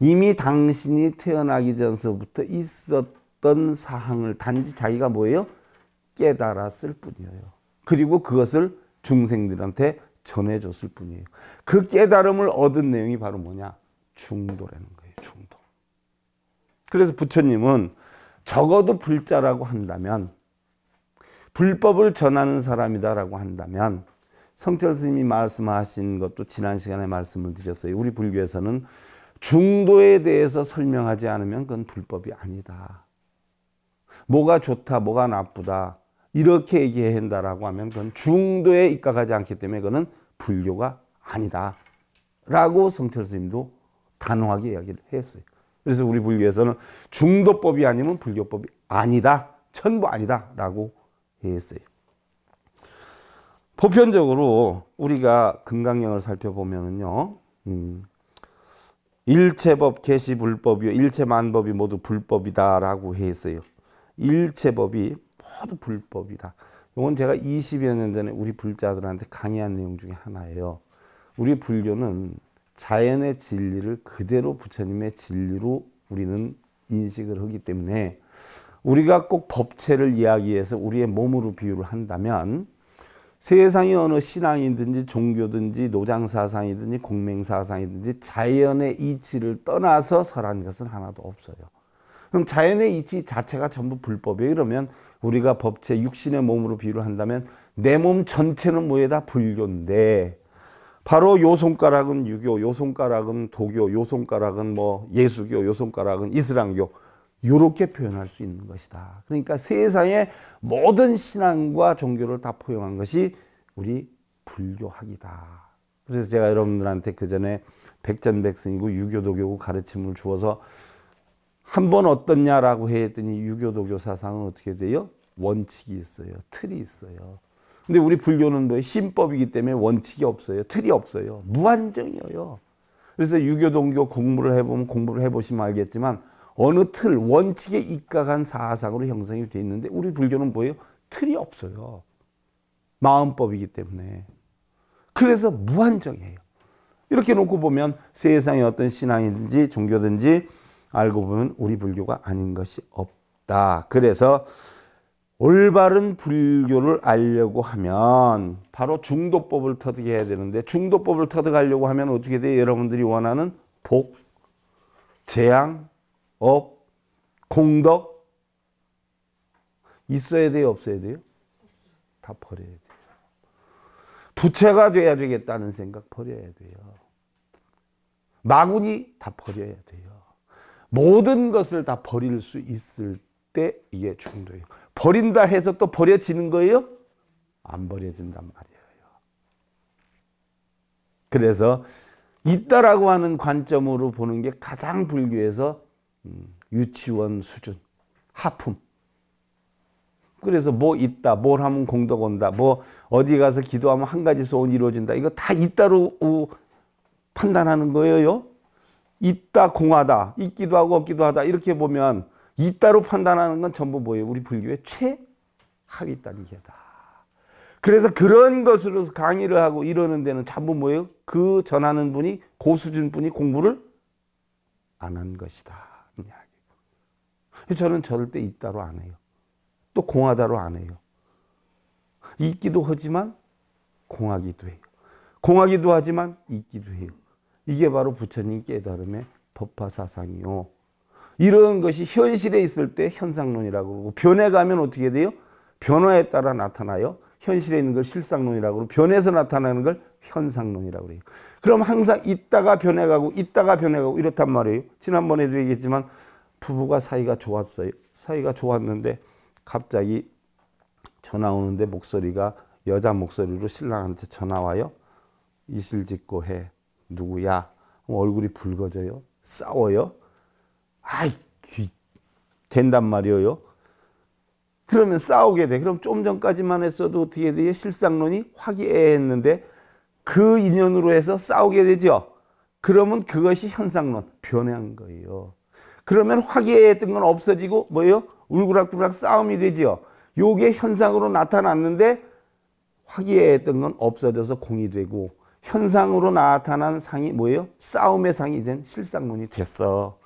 이미 당신이 태어나기 전서부터 있었던 사항을 단지 자기가 뭐예요? 깨달았을 뿐이에요. 그리고 그것을 중생들한테 전해줬을 뿐이에요. 그 깨달음을 얻은 내용이 바로 뭐냐? 중도라는 거예요. 중도. 그래서 부처님은 적어도 불자라고 한다면 불법을 전하는 사람이다라고 한다면 성철 스님이 말씀하신 것도 지난 시간에 말씀을 드렸어요. 우리 불교에서는 중도에 대해서 설명하지 않으면 그건 불법이 아니다. 뭐가 좋다, 뭐가 나쁘다. 이렇게 얘기해야 한다라고 하면 그건 중도에 입각하지 않기 때문에 그거 불교가 아니다. 라고 성철 스님도 단호하게 이야기를 했어요. 그래서 우리 불교에서는 중도법이 아니면 불교법이 아니다. 전부 아니다. 라고 했어요. 보편적으로 우리가 금강경을 살펴보면요. 음, 일체법 개시 불법이요. 일체만법이 모두 불법이다라고 했어요. 일체법이 모두 불법이다. 이건 제가 20여 년 전에 우리 불자들한테 강의한 내용 중에 하나예요. 우리 불교는 자연의 진리를 그대로 부처님의 진리로 우리는 인식을 하기 때문에 우리가 꼭 법체를 이야기해서 우리의 몸으로 비유를 한다면 세상의 어느 신앙이든지 종교든지 노장사상이든지 공맹사상이든지 자연의 이치를 떠나서 설한 것은 하나도 없어요. 그럼 자연의 이치 자체가 전부 불법이에요. 그러면 우리가 법체 육신의 몸으로 비유를 한다면 내 몸 전체는 뭐에다 불교인데 바로 요 손가락은 유교, 요 손가락은 도교, 요 손가락은 뭐 예수교, 요 손가락은 이슬람교 이렇게 표현할 수 있는 것이다. 그러니까 세상의 모든 신앙과 종교를 다 포용한 것이 우리 불교학이다. 그래서 제가 여러분들한테 그 전에 백전백승이고 유교도교고 가르침을 주어서 한 번 어떻냐라고 했더니 유교도교 사상은 어떻게 돼요? 원칙이 있어요. 틀이 있어요. 근데 우리 불교는 뭐 신법이기 때문에 원칙이 없어요. 틀이 없어요. 무한정이에요. 그래서 유교동교 공부를 해보면 공부를 해보시면 알겠지만 어느 틀, 원칙에 입각한 사상으로 형성이 돼 있는데 우리 불교는 뭐예요? 틀이 없어요. 마음법이기 때문에. 그래서 무한정이에요. 이렇게 놓고 보면 세상의 어떤 신앙이든지 종교든지 알고 보면 우리 불교가 아닌 것이 없다. 그래서 올바른 불교를 알려고 하면 바로 중도법을 터득해야 되는데 중도법을 터득하려고 하면 어떻게 돼요? 여러분들이 원하는 복, 재앙, 업, 공덕 있어야 돼요? 없어야 돼요? 다 버려야 돼요. 부채가 돼야 되겠다는 생각 버려야 돼요. 마군이 다 버려야 돼요. 모든 것을 다 버릴 수 있을 때 이게 중도예요. 버린다 해서 또 버려지는 거예요? 안 버려진단 말이에요. 그래서 있다라고 하는 관점으로 보는 게 가장 불교에서 유치원 수준 하품 그래서 뭐 있다 뭘 하면 공덕 온다 뭐 어디 가서 기도하면 한 가지 소원 이루어진다 이거 다 있다로 판단하는 거예요 있다 공하다 있기도 하고 없기도 하다 이렇게 보면 있다로 판단하는 건 전부 뭐예요 우리 불교의 최하위 단계다 그래서 그런 것으로 강의를 하고 이러는 데는 전부 뭐예요 그 전하는 분이 고수준 분이 공부를 안 한 것이다 이야기. 저는 절대 있다로 안 해요. 또 공하다로 안 해요. 있기도 하지만 공하기도 해요. 공하기도 하지만 있기도 해요. 이게 바로 부처님 깨달음의 법화사상이요. 이런 것이 현실에 있을 때 현상론이라고 그고 변해가면 어떻게 돼요? 변화에 따라 나타나요. 현실에 있는 걸 실상론이라고 그고 변해서 나타나는 걸 현상론이라고 그요 그럼 항상 있다가 변해가고 있다가 변해가고 이렇단 말이에요. 지난번에도 얘기했지만 부부가 사이가 좋았어요. 사이가 좋았는데 갑자기 전화 오는데 목소리가 여자 목소리로 신랑한테 전화 와요. 이실 짓고 해. 누구야? 얼굴이 붉어져요. 싸워요. 아이, 귀, 된단 말이에요. 그러면 싸우게 돼. 그럼 좀 전까지만 했어도 뒤에 뒤에 실상론이 화기애애했는데 그 인연으로 해서 싸우게 되죠. 그러면 그것이 현상론, 변한 거예요. 그러면 화기애애했던 건 없어지고 뭐예요? 울그락불락 싸움이 되지요. 요게 현상으로 나타났는데 화기애애했던 건 없어져서 공이 되고 현상으로 나타난 상이 뭐예요? 싸움의 상이 된 실상론이 됐어.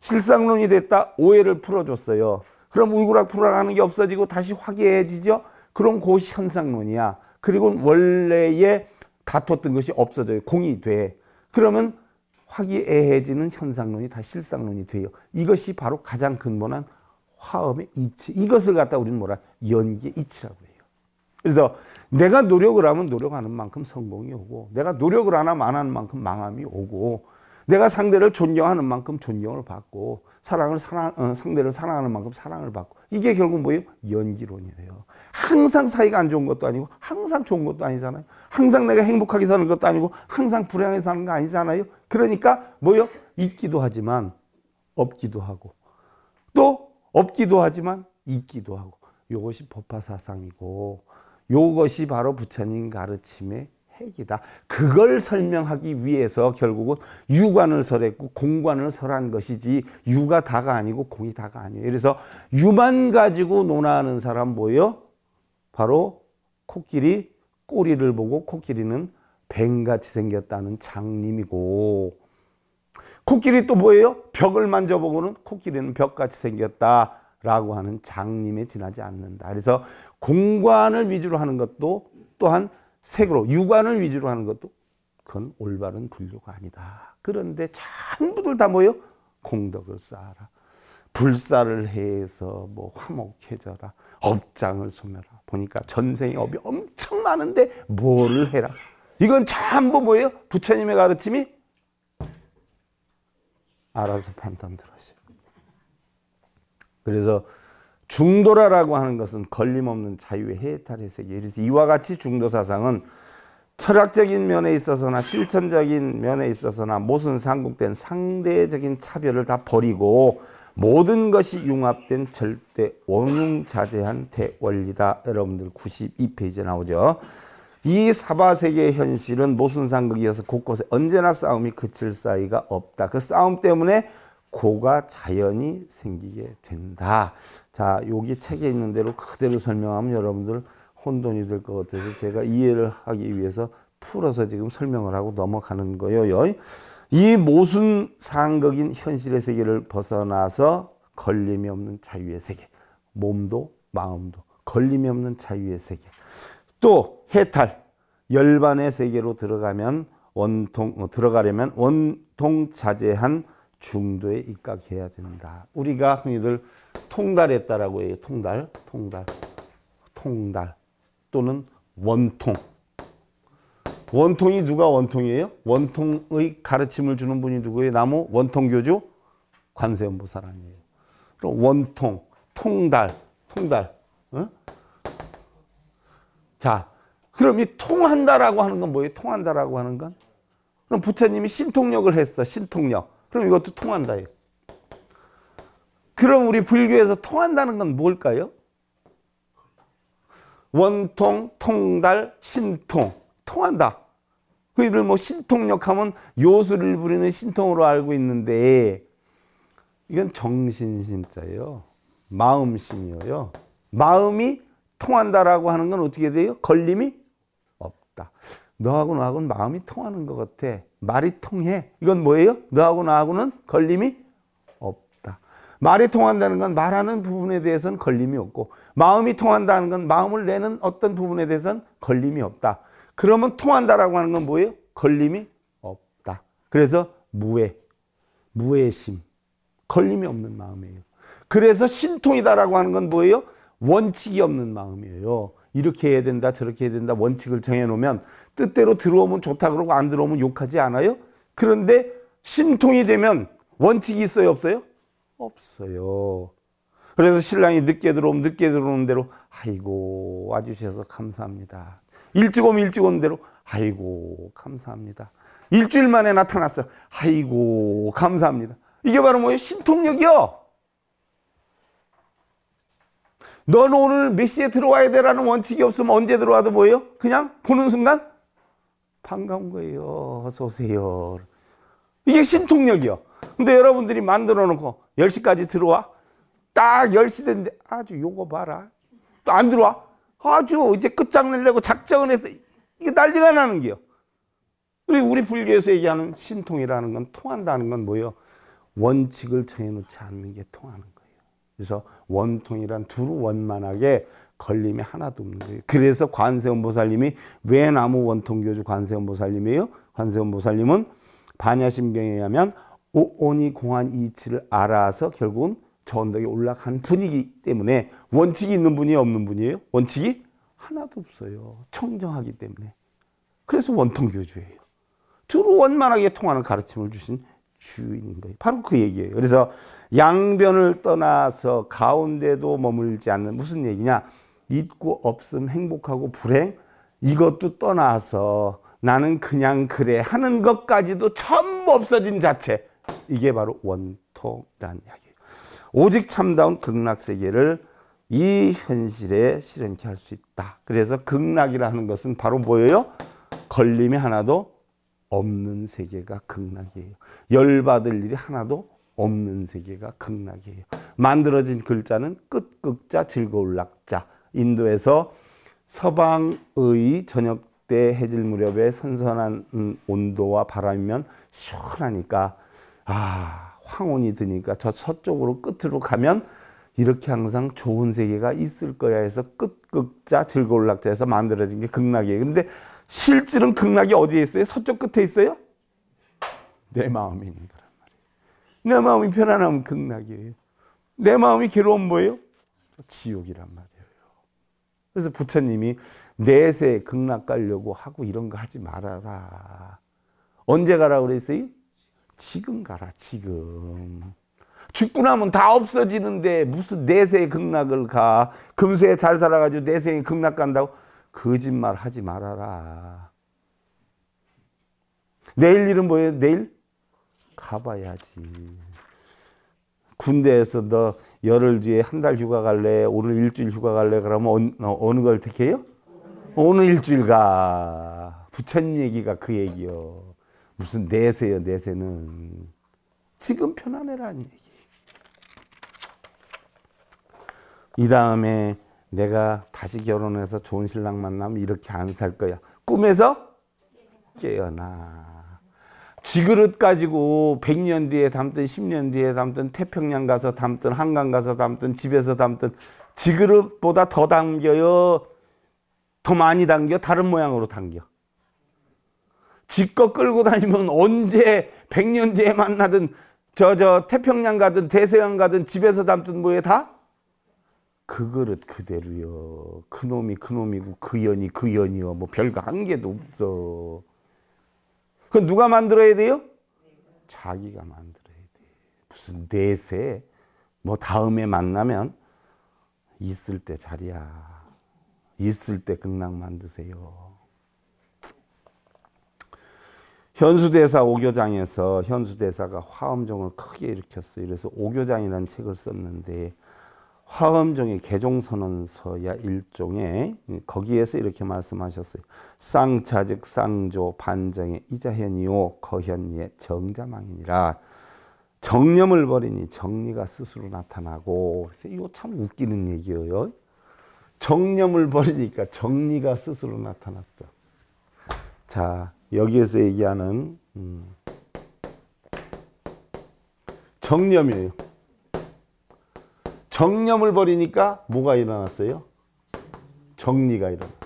실상론이 됐다. 오해를 풀어줬어요. 그럼 울그락불락하는 게 없어지고 다시 화기애애해지죠. 그럼 그것이 현상론이야. 그리고 원래의 다퉜던 것이 없어져요. 공이 돼. 그러면 화기애애해지는 현상론이 다 실상론이 돼요. 이것이 바로 가장 근본한 화엄의 이치. 이것을 갖다 우리는 뭐라 연기의 이치라고 해요. 그래서 내가 노력을 하면 노력하는 만큼 성공이 오고 내가 노력을 하면 안하 만큼 망함이 오고 내가 상대를 존경하는 만큼 존경을 받고 사랑을 사랑 어, 상대를 사랑하는 만큼 사랑을 받고 이게 결국 뭐예요? 연기론이에요. 항상 사이가 안 좋은 것도 아니고 항상 좋은 것도 아니잖아요. 항상 내가 행복하게 사는 것도 아니고 항상 불행하게 사는 거 아니잖아요. 그러니까 뭐요? 있기도 하지만 없기도 하고 또 없기도 하지만 있기도 하고 요것이 법화 사상이고 요것이 바로 부처님 가르침의 핵이다. 그걸 설명하기 위해서 결국은 유관을 설했고 공관을 설한 것이지 유가 다가 아니고 공이 다가 아니에요. 그래서 유만 가지고 논하는 사람 뭐예요? 바로 코끼리 꼬리를 보고 코끼리는 뱀같이 생겼다는 장님이고 코끼리 또 뭐예요? 벽을 만져보고는 코끼리는 벽같이 생겼다라고 하는 장님에 지나지 않는다. 그래서 공관을 위주로 하는 것도 또한 색으로 육안을 위주로 하는 것도 그건 올바른 분류가 아니다. 그런데 전부들 다 모여 공덕을 쌓아라. 불사를 해서 뭐 화목해져라. 업장을 소멸하 보니까 전생의 업이 엄청 많은데 뭐를 해라. 이건 전부 뭐예요? 부처님의 가르침이 알아서 판단들 하시 그래서 중도라라고 하는 것은 걸림없는 자유의 해탈의 세계. 그래서 이와 같이 중도 사상은 철학적인 면에 있어서나 실천적인 면에 있어서나 모순 상국된 상대적인 차별을 다 버리고 모든 것이 융합된 절대 원융자재한 대원리다. 여러분들 92페이지에 나오죠. 이 사바세계의 현실은 모순상극이어서 곳곳에 언제나 싸움이 그칠 사이가 없다. 그 싸움 때문에 고가 자연이 생기게 된다. 자, 여기 책에 있는 대로 그대로 설명하면 여러분들 혼돈이 될 것 같아서 제가 이해를 하기 위해서 풀어서 지금 설명을 하고 넘어가는 거예요. 이 모순 상극인 현실의 세계를 벗어나서 걸림이 없는 자유의 세계. 몸도 마음도 걸림이 없는 자유의 세계. 또 해탈 열반의 세계로 들어가면 원통 어, 들어가려면 원통 자제한 중도에 입각해야 된다. 우리가 흔히들 통달했다라고 해요. 통달, 통달, 통달 또는 원통. 원통이 누가 원통이에요? 원통의 가르침을 주는 분이 누구예요? 나무 원통교주 관세음보살아니에요. 그럼 원통, 통달, 통달. 자, 그럼 이 통한다라고 하는 건 뭐예요? 통한다라고 하는 건? 그럼 부처님이 신통력을 했어. 신통력. 그럼 이것도 통한다. 그럼 우리 불교에서 통한다는 건 뭘까요? 원통, 통달, 신통. 통한다. 그이를 뭐 신통력 하면 요술을 부리는 신통으로 알고 있는데 이건 정신신자예요. 마음신이에요. 마음이 통한다라고 하는 건 어떻게 돼요? 걸림이 없다. 너하고 나하고는 마음이 통하는 것 같아. 말이 통해. 이건 뭐예요? 너하고 나하고는 걸림이 없다. 말이 통한다는 건 말하는 부분에 대해서는 걸림이 없고 마음이 통한다는 건 마음을 내는 어떤 부분에 대해서는 걸림이 없다. 그러면 통한다라고 하는 건 뭐예요? 걸림이 없다. 그래서 무해, 무해심, 걸림이 없는 마음이에요. 그래서 신통이다라고 하는 건 뭐예요? 원칙이 없는 마음이에요. 이렇게 해야 된다 저렇게 해야 된다 원칙을 정해놓으면 뜻대로 들어오면 좋다 그러고 안 들어오면 욕하지 않아요? 그런데 신통이 되면 원칙이 있어요 없어요? 없어요. 그래서 신랑이 늦게 들어오면 늦게 들어오는 대로 아이고 와주셔서 감사합니다. 일찍 오면 일찍 오는 대로 아이고 감사합니다. 일주일 만에 나타났어요. 아이고 감사합니다. 이게 바로 뭐예요? 신통력이요. 너는 오늘 몇 시에 들어와야 되라는 원칙이 없으면 언제 들어와도 뭐예요? 그냥 보는 순간 반가운 거예요. 어서 오세요. 이게 신통력이요. 근데 여러분들이 만들어 놓고 10시까지 들어와. 딱 10시 됐는데 아주 요거 봐라. 또 안 들어와. 아주 이제 끝장내려고 작정을 해서 이게 난리가 나는 게요. 그리 우리 불교에서 얘기하는 신통이라는 건 통한다는 건 뭐예요? 원칙을 정해놓지 않는 게 통하는 거예요. 그래서 원통이란 두루 원만하게 걸림이 하나도 없는 거예요. 그래서 관세음보살님이 왜 나무 원통교주 관세음보살님이에요? 관세음보살님은 반야심경에 의하면 오온이 공한 이치를 알아서 결국은 전덕에 올라간 분이기 때문에 원칙이 있는 분이 없는 분이에요. 원칙이 하나도 없어요. 청정하기 때문에. 그래서 원통교주예요. 두루 원만하게 통하는 가르침을 주신 주인인 거예요. 바로 그 얘기예요. 그래서 양변을 떠나서 가운데도 머물지 않는 무슨 얘기냐? 있고 없음 행복하고 불행 이것도 떠나서 나는 그냥 그래 하는 것까지도 전부 없어진 자체 이게 바로 원통이라는 이야기예요. 오직 참다운 극락 세계를 이 현실에 실현케 할 수 있다. 그래서 극락이라 는 것은 바로 뭐예요? 걸림이 하나도 없는 세계가 극락이에요. 열받을 일이 하나도 없는 세계가 극락이에요. 만들어진 글자는 끝극자 즐거울 낙자. 인도에서 서방의 저녁 때 해질 무렵에 선선한 음, 온도와 바람이면 시원하니까 아 황혼이 드니까 저 서쪽으로 끝으로 가면 이렇게 항상 좋은 세계가 있을 거야 해서 끝극자 즐거울 낙자에서 만들어진 게 극락이에요. 근데 실질은 극락이 어디에 있어요? 서쪽 끝에 있어요? 내 마음에 있는 거란 말이에요. 내 마음이 편안하면 극락이에요. 내 마음이 괴로운 뭐예요? 지옥이란 말이에요. 그래서 부처님이 내세 극락 가려고 하고 이런 거 하지 말아라. 언제 가라 그랬어요? 지금 가라 지금. 죽고 나면 다 없어지는데 무슨 내세의 극락을 가. 금세 잘 살아가지고 내세의 극락 간다고. 거짓말 하지 말아라. 내일 일은 뭐예요? 내일? 가봐야지. 군대에서 너 열흘 뒤에 한 달 휴가 갈래? 오늘 일주일 휴가 갈래? 그러면 어, 느걸 택해요? 오늘 일주일 가. 부처님 얘기가 그 얘기요. 무슨 내세요, 내세는. 지금 편안해라는 얘기. 이 다음에 내가 다시 결혼해서 좋은 신랑 만나면 이렇게 안 살 거야. 꿈에서 깨어나. 지그릇 가지고 100년 뒤에 담든 10년 뒤에 담든 태평양 가서 담든 한강 가서 담든 집에서 담든 지그릇보다더당겨요더 많이 당겨 다른 모양으로 당겨 지껏 끌고 다니면 언제 100년 뒤에 만나든 저저 저 태평양 가든 대서양 가든 집에서 담든 뭐에 다그 그릇 그대로요. 그 놈이 그 놈이고 그 연이 그 연이요. 뭐 별거 한 개도 없어. 그 누가 만들어야 돼요? 자기가 만들어야 돼. 무슨 내세? 뭐 다음에 만나면 있을 때 자리야. 있을 때 극락 만드세요. 현수대사 오교장에서 현수대사가 화엄정을 크게 일으켰어요. 그래서 오교장이라는 책을 썼는데 화엄종의 개종선언서야 일종의 거기에서 이렇게 말씀하셨어요. 쌍차즉 쌍조 반정의 이자현이요 거현이의 정자망이니라. 정념을 버리니 정리가 스스로 나타나고 이거 참 웃기는 얘기예요. 정념을 버리니까 정리가 스스로 나타났어. 자 여기에서 얘기하는 음, 정념이에요. 정념을 버리니까 뭐가 일어났어요? 정리가 일어났어요.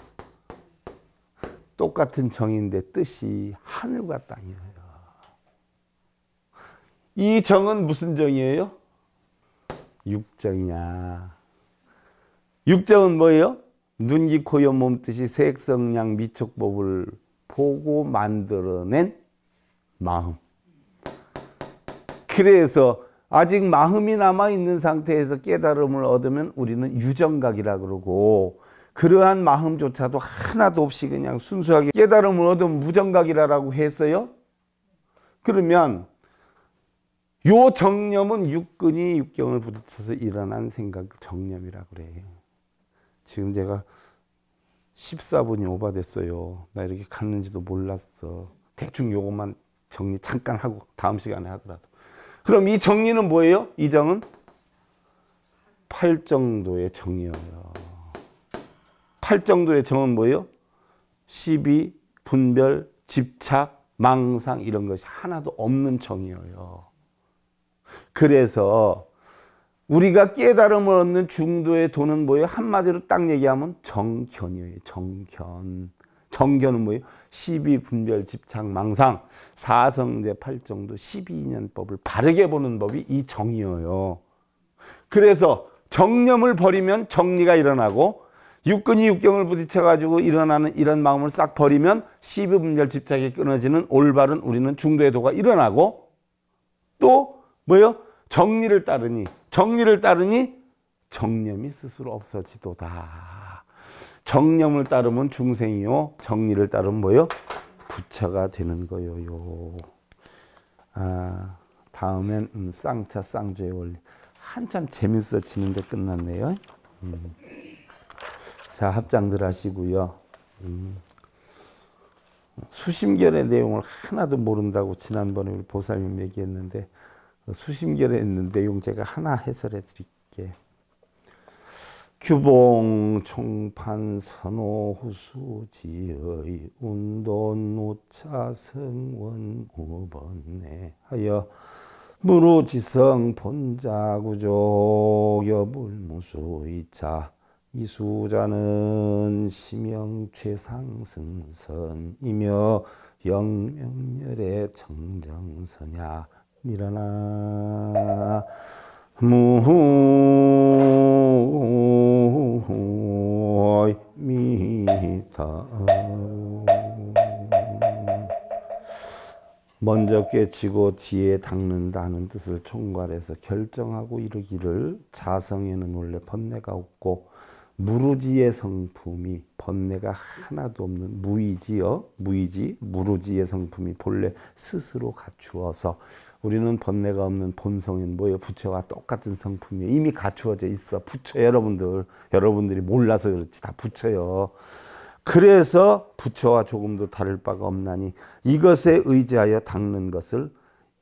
똑같은 정인데 뜻이 하늘과 땅이에요. 이 정은 무슨 정이에요? 육정이야. 육정은 뭐예요? 눈, 귀, 코, 여, 몸 뜻이 색성량 미촉법을 보고 만들어낸 마음. 그래서 아직 마음이 남아 있는 상태에서 깨달음을 얻으면 우리는 유정각이라 그러고 그러한 마음조차도 하나도 없이 그냥 순수하게 깨달음을 얻으면 무정각이라고 했어요. 그러면 요 정념은 육근이 육경을 부딪혀서 일어난 생각 정념이라 그래 지금 제가 14분이 오바됐어요. 나 이렇게 갔는지도 몰랐어. 대충 요것만 정리 잠깐 하고 다음 시간에 하더라도. 그럼 이 정리는 뭐예요? 이 정은 8 정도의 정이에요. 8 정도의 정은 뭐예요? 시비, 분별, 집착, 망상 이런 것이 하나도 없는 정이에요. 그래서 우리가 깨달음을 얻는 중도의 돈은 뭐예요? 한마디로 딱 얘기하면 정견이에요. 정견. 정견은 뭐예요? 12 분별 집착 망상 사성제 8정도 1 2인법을 바르게 보는 법이 이 정이에요. 그래서 정념을 버리면 정리가 일어나고 육근이 육경을 부딪혀 가지고 일어나는 이런 마음을 싹 버리면 12 분별 집착이 끊어지는 올바른 우리는 중도의 도가 일어나고 또 뭐예요? 정리를 따르니 정리를 따르니 정념이 스스로 없어지도다. 정념을 따르면 중생이요. 정리를 따르면 뭐요? 부처가 되는 거예요. 아, 다음엔 음, 쌍차 쌍조의 원리. 한참 재밌어지는데 끝났네요. 음. 자, 합장들 하시고요. 음. 수심결의 내용을 하나도 모른다고 지난번에 우리 보살님 얘기했는데 수심결의 내용 제가 하나 해설해 드릴게 규봉 총판 선호 후수 지의 운도노차성원 우번내 하여 무루지성 본자구조 여불무수 이차 이수자는 심영 최상승선이며 영명열의 정정선야 일어나 무후 사 음. 먼저 깨치고 뒤에 닦는다는 뜻을 총괄해서 결정하고 이르기를 자성에는 원래 번뇌가 없고 무르지의 성품이 번뇌가 하나도 없는 무이지요 무이지 무르지의 성품이 본래 스스로 갖추어서 우리는 번뇌가 없는 본성인 뭐예요 부처와 똑같은 성품이 이미 갖추어져 있어 부처 여러분들 여러분들이 몰라서 그렇지 다 부처요 그래서 부처와 조금도 다를 바가 없나니 이것에 의지하여 닦는 것을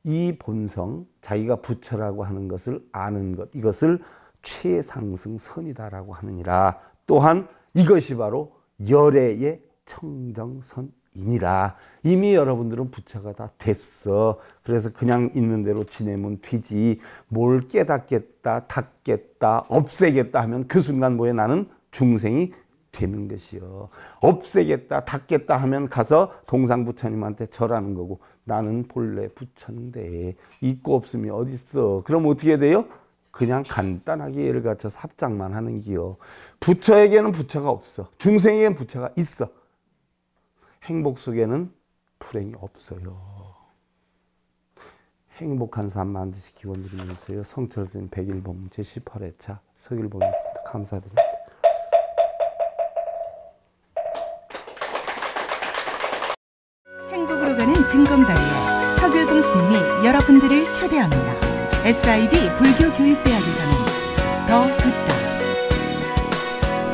이 본성 자기가 부처라고 하는 것을 아는 것 이것을 최상승 선이다라고 하느니라 또한 이것이 바로 열애의 청정선이니라 이미 여러분들은 부처가 다 됐어 그래서 그냥 있는 대로 지내면 되지 뭘 깨닫겠다 닦겠다 없애겠다 하면 그 순간 뭐에 나는 중생이 재는 것이요. 없애겠다, 닦겠다 하면 가서 동상 부처님한테 절하는 거고 나는 본래 부처인데 있고 없음이 어딨어. 그럼 어떻게 돼요? 그냥 간단하게 예를 갖춰서 장만 하는 기요. 부처에게는 부처가 없어. 중생에게는 부처가 있어. 행복 속에는 불행이 없어요. 행복한 삶 만드시 기원 드리면서요. 성철 선님 101봉 제18회차 서기를 보겠습니다. 감사드립니다. 진검다리에 서글봉 스님이 여러분들을 초대합니다. SIB 불교교육대학에서는 더 듣다.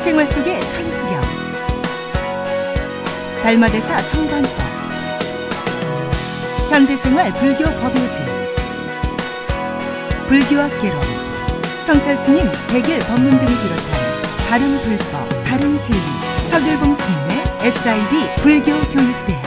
생활 속의 천수경. 달마대사 성관법. 현대생활 불교 법요진. 불교학개론. 성철스님 백일 법문 등을 비롯한 다른 불법, 다른 진리. 서교동 스님의 SIB 불교교육대학.